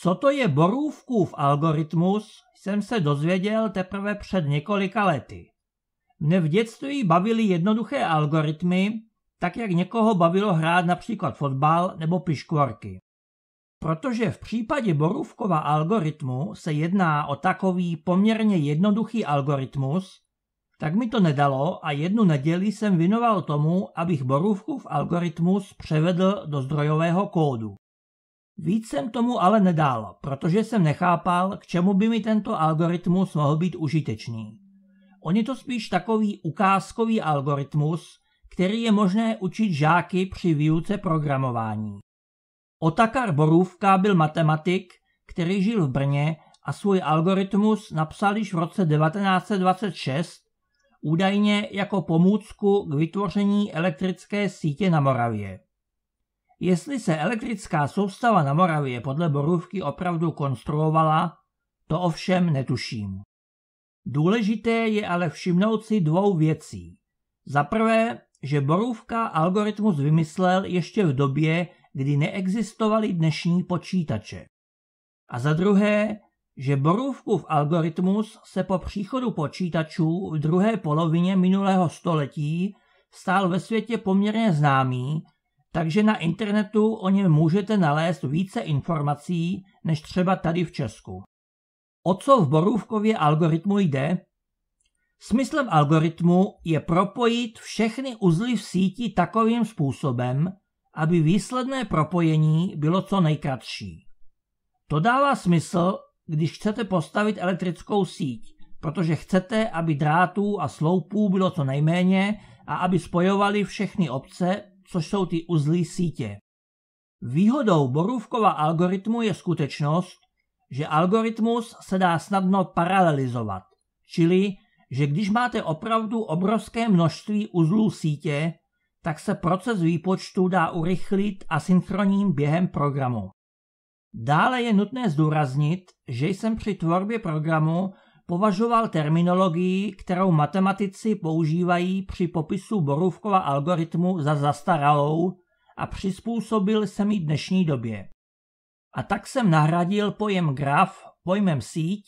Co to je borůvkův algoritmus, jsem se dozvěděl teprve před několika lety. Mne v dětství bavili jednoduché algoritmy, tak jak někoho bavilo hrát například fotbal nebo piškvorky. Protože v případě Borůvkova algoritmu se jedná o takový poměrně jednoduchý algoritmus, tak mi to nedalo a jednu neděli jsem vinoval tomu, abych Borůvkův algoritmus převedl do zdrojového kódu. Víc jsem tomu ale nedal, protože jsem nechápal, k čemu by mi tento algoritmus mohl být užitečný. On je to spíš takový ukázkový algoritmus, který je možné učit žáky při výuce programování. Otakar Borůvka byl matematik, který žil v Brně a svůj algoritmus napsal již v roce 1926, údajně jako pomůcku k vytvoření elektrické sítě na Moravě. Jestli se elektrická soustava na Moravě podle Borůvky opravdu konstruovala, to ovšem netuším. Důležité je ale všimnout si dvou věcí. Za prvé, že Borůvka algoritmus vymyslel ještě v době, kdy neexistovaly dnešní počítače. A za druhé, že Borůvku v algoritmus se po příchodu počítačů v druhé polovině minulého století stál ve světě poměrně známý takže na internetu o něm můžete nalézt více informací než třeba tady v Česku. O co v Borůvkově algoritmu jde? Smyslem algoritmu je propojit všechny uzly v síti takovým způsobem, aby výsledné propojení bylo co nejkratší. To dává smysl, když chcete postavit elektrickou síť, protože chcete, aby drátů a sloupů bylo co nejméně a aby spojovali všechny obce což jsou ty uzly sítě. Výhodou Borůvkova algoritmu je skutečnost, že algoritmus se dá snadno paralelizovat, čili že když máte opravdu obrovské množství uzlů sítě, tak se proces výpočtu dá urychlit asynchronním během programu. Dále je nutné zdůraznit, že jsem při tvorbě programu považoval terminologii, kterou matematici používají při popisu Borůvkova algoritmu za zastaralou a přizpůsobil se mi dnešní době. A tak jsem nahradil pojem graf pojmem síť,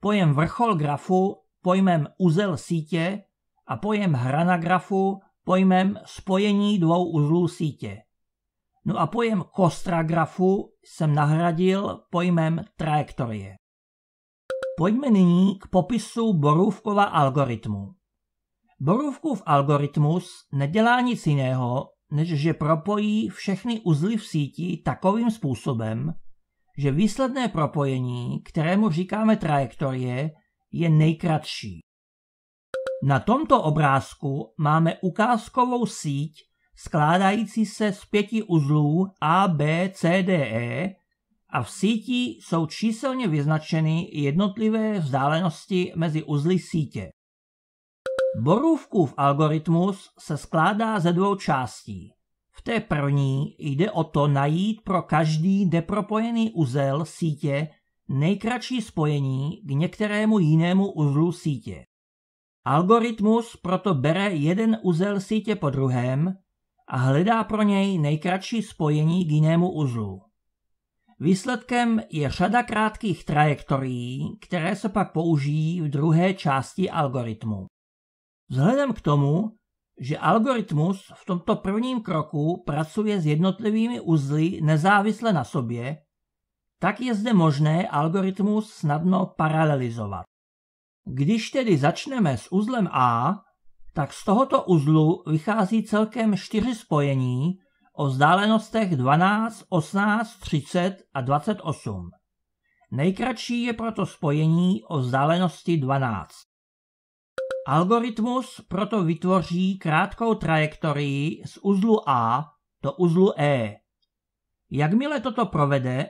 pojem vrchol grafu pojmem uzel sítě a pojem hrana grafu pojmem spojení dvou uzlů sítě. No a pojem kostra grafu jsem nahradil pojmem trajektorie. Pojďme nyní k popisu Borůvkova algoritmu. Borůvkův algoritmus nedělá nic jiného, než že propojí všechny uzly v síti takovým způsobem, že výsledné propojení, kterému říkáme trajektorie, je nejkratší. Na tomto obrázku máme ukázkovou síť skládající se z pěti uzlů A, B, C, D, E, a v síti jsou číselně vyznačeny jednotlivé vzdálenosti mezi uzly sítě. Borůvkův algoritmus se skládá ze dvou částí. V té první jde o to najít pro každý depropojený uzel sítě nejkratší spojení k některému jinému uzlu sítě. Algoritmus proto bere jeden uzel sítě po druhém a hledá pro něj nejkratší spojení k jinému uzlu. Výsledkem je řada krátkých trajektorií, které se pak použijí v druhé části algoritmu. Vzhledem k tomu, že algoritmus v tomto prvním kroku pracuje s jednotlivými uzly nezávisle na sobě, tak je zde možné algoritmus snadno paralelizovat. Když tedy začneme s uzlem A, tak z tohoto uzlu vychází celkem čtyři spojení, o vzdálenostech 12, 18, 30 a 28. Nejkratší je proto spojení o vzdálenosti 12. Algoritmus proto vytvoří krátkou trajektorii z uzlu A do uzlu E. Jakmile toto provede,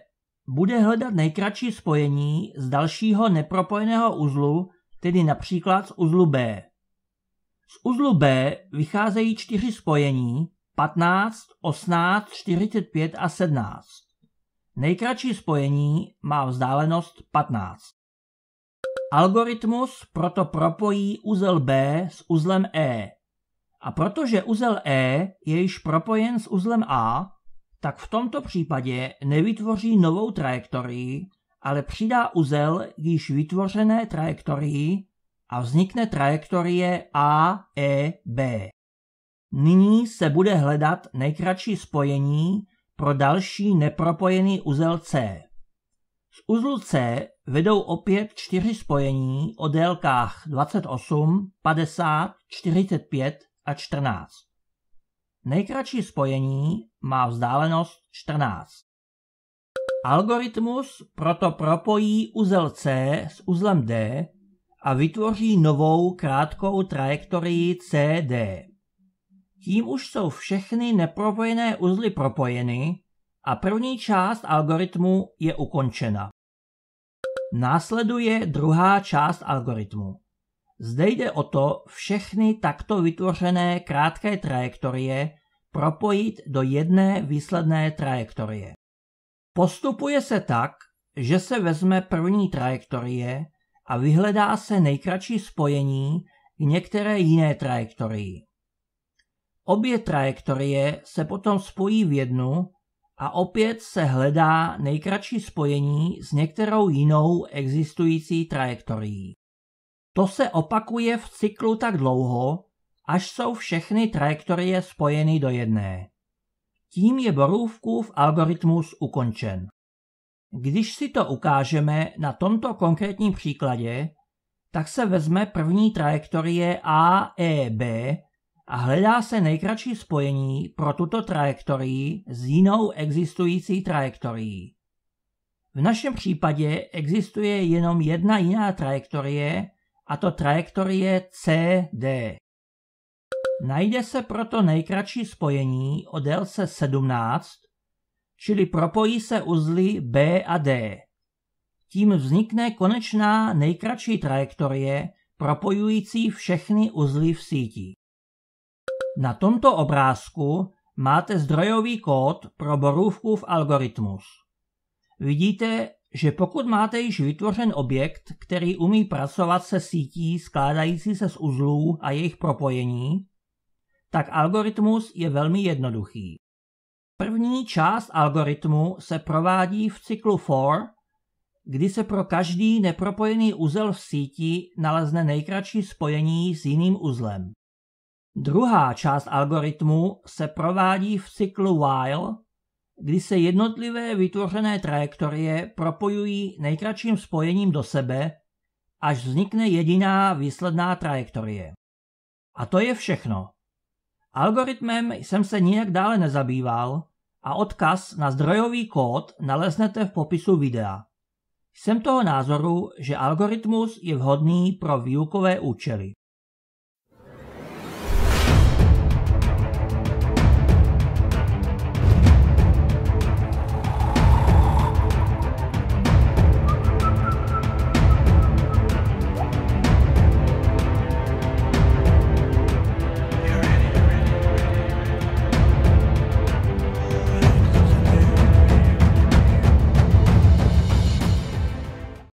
bude hledat nejkratší spojení z dalšího nepropojeného uzlu, tedy například z uzlu B. Z uzlu B vycházejí čtyři spojení, 15, 18, 45 a 17. Nejkratší spojení má vzdálenost 15. Algoritmus proto propojí uzel B s uzlem E. A protože uzel E je již propojen s uzlem A, tak v tomto případě nevytvoří novou trajektorii, ale přidá uzel již vytvořené trajektorii a vznikne trajektorie A, E, B. Nyní se bude hledat nejkratší spojení pro další nepropojený uzel C. Z uzlu C vedou opět čtyři spojení o délkách 28, 50, 45 a 14. Nejkratší spojení má vzdálenost 14. Algoritmus proto propojí uzel C s uzlem D a vytvoří novou krátkou trajektorii CD. Tím už jsou všechny nepropojené uzly propojeny a první část algoritmu je ukončena. Následuje druhá část algoritmu. Zde jde o to všechny takto vytvořené krátké trajektorie propojit do jedné výsledné trajektorie. Postupuje se tak, že se vezme první trajektorie a vyhledá se nejkratší spojení k některé jiné trajektorii. Obě trajektorie se potom spojí v jednu a opět se hledá nejkratší spojení s některou jinou existující trajektorií. To se opakuje v cyklu tak dlouho, až jsou všechny trajektorie spojeny do jedné. Tím je Borůvkův algoritmus ukončen. Když si to ukážeme na tomto konkrétním příkladě, tak se vezme první trajektorie AEB a hledá se nejkratší spojení pro tuto trajektorii s jinou existující trajektorií. V našem případě existuje jenom jedna jiná trajektorie, a to trajektorie CD. Najde se proto nejkratší spojení o délce 17, čili propojí se uzly B a D. Tím vznikne konečná nejkratší trajektorie propojující všechny uzly v síti. Na tomto obrázku máte zdrojový kód pro borůvku v algoritmus. Vidíte, že pokud máte již vytvořen objekt, který umí pracovat se sítí skládající se z uzlů a jejich propojení, tak algoritmus je velmi jednoduchý. První část algoritmu se provádí v cyklu for, kdy se pro každý nepropojený úzel v síti nalezne nejkratší spojení s jiným uzlem. Druhá část algoritmu se provádí v cyklu while, kdy se jednotlivé vytvořené trajektorie propojují nejkratším spojením do sebe, až vznikne jediná výsledná trajektorie. A to je všechno. Algoritmem jsem se nijak dále nezabýval a odkaz na zdrojový kód naleznete v popisu videa. Jsem toho názoru, že algoritmus je vhodný pro výukové účely.